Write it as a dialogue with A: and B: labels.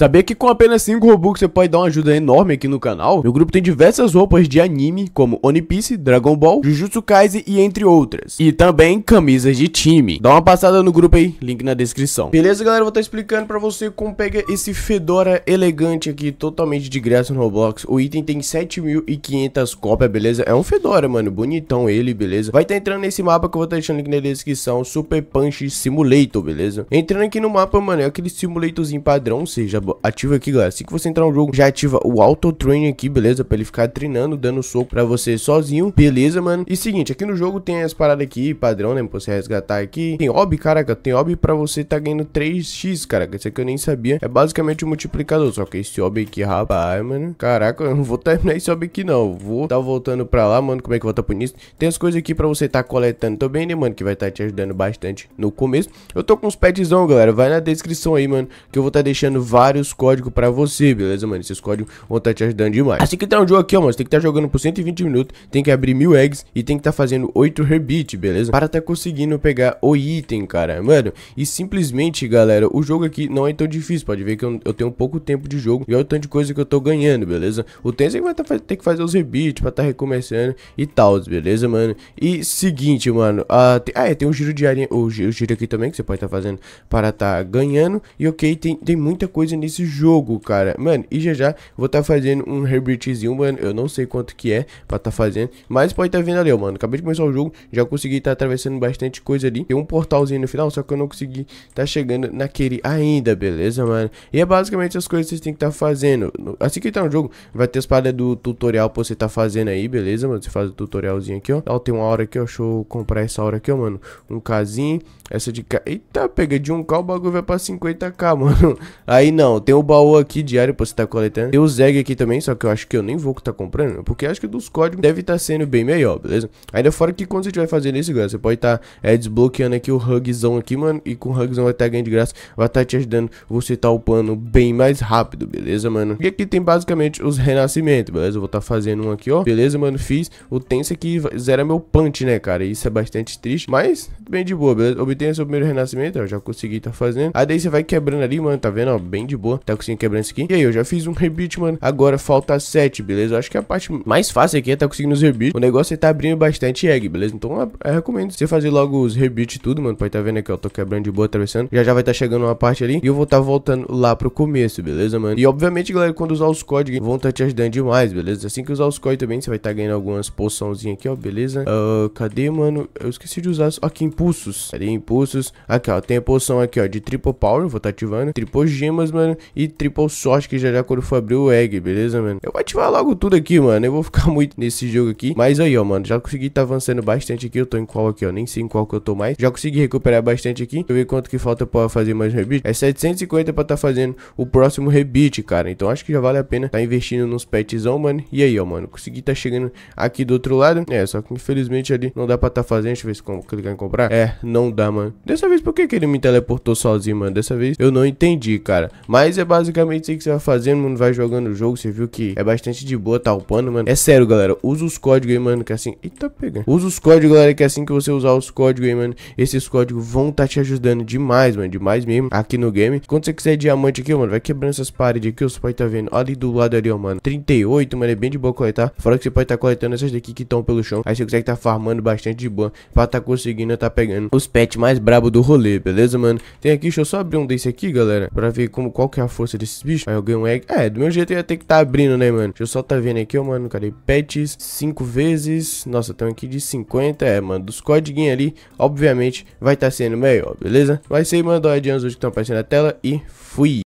A: Saber que com apenas 5 Robux você pode dar uma ajuda enorme aqui no canal? Meu grupo tem diversas roupas de anime, como One Piece, Dragon Ball, Jujutsu Kaisen e entre outras. E também camisas de time. Dá uma passada no grupo aí, link na descrição. Beleza, galera? vou estar tá explicando pra você como pega esse Fedora elegante aqui, totalmente de graça no Roblox. O item tem 7.500 cópias, beleza? É um Fedora, mano, bonitão ele, beleza? Vai estar tá entrando nesse mapa que eu vou estar tá deixando link na descrição, Super Punch Simulator, beleza? Entrando aqui no mapa, mano, é aquele simulatorzinho padrão, seja, ativa. Ativa aqui, galera. Assim que você entrar no jogo, já ativa o Auto Train aqui, beleza? Pra ele ficar treinando, dando soco pra você sozinho, beleza, mano? E seguinte, aqui no jogo tem as paradas aqui, padrão, né? Pra você resgatar aqui. Tem ob, caraca, tem ob pra você tá ganhando 3x, caraca. Isso aqui eu nem sabia. É basicamente um multiplicador, só que esse ob aqui, rapaz, mano. Caraca, eu não vou terminar esse ob aqui, não. Vou tá voltando pra lá, mano. Como é que volta pro início? Tem as coisas aqui pra você tá coletando também, né, mano? Que vai tá te ajudando bastante no começo. Eu tô com uns petzão, galera. Vai na descrição aí, mano. Que eu vou tá deixando vários os códigos pra você, beleza, mano? Esses códigos vão estar tá te ajudando demais. Assim que tá um jogo aqui, ó, mano, você tem que estar tá jogando por 120 minutos, tem que abrir mil eggs e tem que estar tá fazendo 8 rebit, beleza? Para tá conseguindo pegar o item, cara, mano. E simplesmente, galera, o jogo aqui não é tão difícil, pode ver que eu, eu tenho pouco tempo de jogo e olha o tanto de coisa que eu tô ganhando, beleza? O Tensei vai tá ter que fazer os rebits pra tá recomeçando e tal, beleza, mano? E seguinte, mano, ah, tem, ah, é, tem um giro de área, o, giro aqui também que você pode estar tá fazendo para tá ganhando e ok, tem, tem muita coisa nesse jogo, cara. Mano, e já já vou tá fazendo um Herbertzinho, mano. Eu não sei quanto que é pra tá fazendo. Mas pode tá vendo ali, ó, mano. Acabei de começar o jogo. Já consegui tá atravessando bastante coisa ali. Tem um portalzinho no final, só que eu não consegui tá chegando naquele ainda, beleza, mano? E é basicamente as coisas que vocês têm que tá fazendo. Assim que tá no jogo, vai ter as paradas do tutorial pra você tá fazendo aí, beleza, mano? Você faz o tutorialzinho aqui, ó. Ó, tem uma hora aqui, ó. Deixa eu comprar essa hora aqui, ó, mano. Um casinho. Essa de cá. Eita, pega de um k o bagulho vai pra 50k, mano. Aí não. Não, tem o baú aqui diário pra você tá coletando. Tem o Zeg aqui também, só que eu acho que eu nem vou estar tá comprando, porque acho que dos códigos deve estar tá sendo bem melhor, beleza? Ainda fora que quando você estiver fazendo isso, galera, você pode estar tá, é, desbloqueando aqui o Hugzão aqui, mano, e com o Hugzão vai estar tá ganhando de graça, vai estar tá te ajudando você tá upando bem mais rápido, beleza, mano? E aqui tem basicamente os renascimentos, beleza? Eu vou estar tá fazendo um aqui, ó, beleza, mano? Fiz o tense aqui, zera meu punch, né, cara? Isso é bastante triste, mas bem de boa, beleza? Obtenha seu primeiro renascimento, eu já consegui tá fazendo. Aí daí você vai quebrando ali, mano, tá vendo, ó, bem de boa. Tá conseguindo quebrar isso aqui. E aí, eu já fiz um rebite, mano. Agora falta 7, beleza? Eu acho que a parte mais fácil aqui é tá conseguindo os rebites. O negócio é tá abrindo bastante egg, beleza? Então eu recomendo você fazer logo os rebites e tudo, mano. Pode tá vendo aqui, ó. Tô quebrando de boa, atravessando. Já já vai tá chegando uma parte ali. E eu vou tá voltando lá pro começo, beleza, mano? E obviamente, galera, quando usar os códigos, vão tá te ajudando demais, beleza? Assim que usar os códigos também, você vai tá ganhando algumas poçãozinhas aqui, ó, beleza? Uh, cadê, mano? Eu esqueci de usar. Aqui, impulsos. Cadê impulsos? Aqui, ó. Tem a poção aqui, ó, de triple power. Vou tá ativando. Triplo gemas, mano mano. E triple sorte que já já quando for abrir o egg, beleza, mano? Eu vou ativar logo tudo aqui, mano. Eu vou ficar muito nesse jogo aqui. Mas aí, ó, mano, já consegui tá avançando bastante aqui. Eu tô em qual aqui, ó? Nem sei em qual que eu tô mais. Já consegui recuperar bastante aqui. Deixa eu ver quanto que falta pra fazer mais um rebite. É 750 pra tá fazendo o próximo rebite, cara. Então acho que já vale a pena tá investindo nos petzão, mano. E aí, ó, mano, consegui tá chegando aqui do outro lado. É, só que infelizmente ali não dá pra tá fazendo. Deixa eu ver se como clicar em comprar. É, não dá, mano. Dessa vez, por que que ele me teleportou sozinho, mano? Dessa vez eu não entendi, cara. Mas mas é basicamente isso aí que você vai fazendo, mano. Vai jogando o jogo. Você viu que é bastante de boa tá upando, mano. É sério, galera. Usa os códigos aí, mano, que é assim... Eita, tá pegando. Usa os códigos, galera, que é assim que você usar os códigos aí, mano, esses códigos vão tá te ajudando demais, mano. Demais mesmo aqui no game. Quando você quiser diamante aqui, mano, vai quebrando essas paredes aqui. Ó, você pode tá vendo ali do lado ali, ó, mano. 38, mano. É bem de boa coletar. Fora que você pode tá coletando essas daqui que estão pelo chão. Aí você consegue tá farmando bastante de boa pra tá conseguindo tá pegando os pets mais brabo do rolê, beleza, mano? Tem aqui, deixa eu só abrir um desse aqui, galera, pra ver como, qual que é a força desses bichos. Aí eu ganho um egg. É, do meu jeito eu ia ter que estar tá abrindo, né, mano? Deixa eu só tá vendo aqui, ó, mano. Cadê? Pets, cinco vezes. Nossa, estamos aqui de 50. É, mano, dos codiguinhos ali, obviamente, vai estar tá sendo melhor, beleza? Vai ser, mano, do adiantos hoje que estão aparecendo na tela e fui!